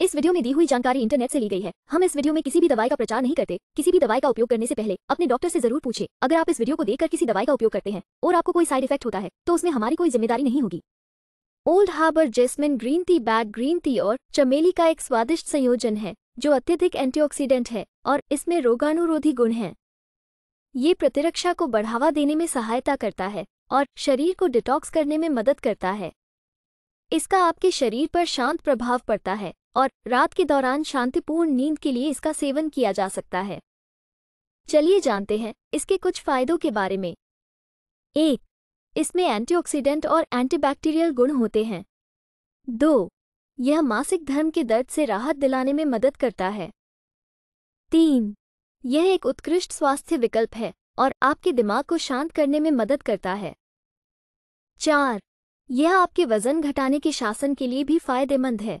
इस वीडियो में दी हुई जानकारी इंटरनेट से ली गई है हम इस वीडियो में किसी भी दवाई का प्रचार नहीं करते किसी भी दवाई का उपयोग करने से पहले अपने डॉक्टर से जरूर पूछे अगर आप इस वीडियो को देखकर किसी दवाई का उपयोग करते हैं और आपको कोई साइड इफेक्ट होता है तो उसमें हमारी कोई जिम्मेदारी नहीं होगी Old Harbour jasmine green tea bag green tea और चमेली का एक स्वादिष्ट संयोजन है जो अत्यधिक एंटीऑक्सीडेंट है और इसमें रोगानुरोधी गुण है ये प्रतिरक्षा को बढ़ावा देने में सहायता करता है और शरीर को डिटॉक्स करने में मदद करता है इसका आपके शरीर पर शांत प्रभाव पड़ता है और रात के दौरान शांतिपूर्ण नींद के लिए इसका सेवन किया जा सकता है चलिए जानते हैं इसके कुछ फायदों के बारे में एक इसमें एंटीऑक्सीडेंट और एंटीबैक्टीरियल गुण होते हैं दो यह मासिक धर्म के दर्द से राहत दिलाने में मदद करता है तीन यह एक उत्कृष्ट स्वास्थ्य विकल्प है और आपके दिमाग को शांत करने में मदद करता है चार यह आपके वजन घटाने के शासन के लिए भी फायदेमंद है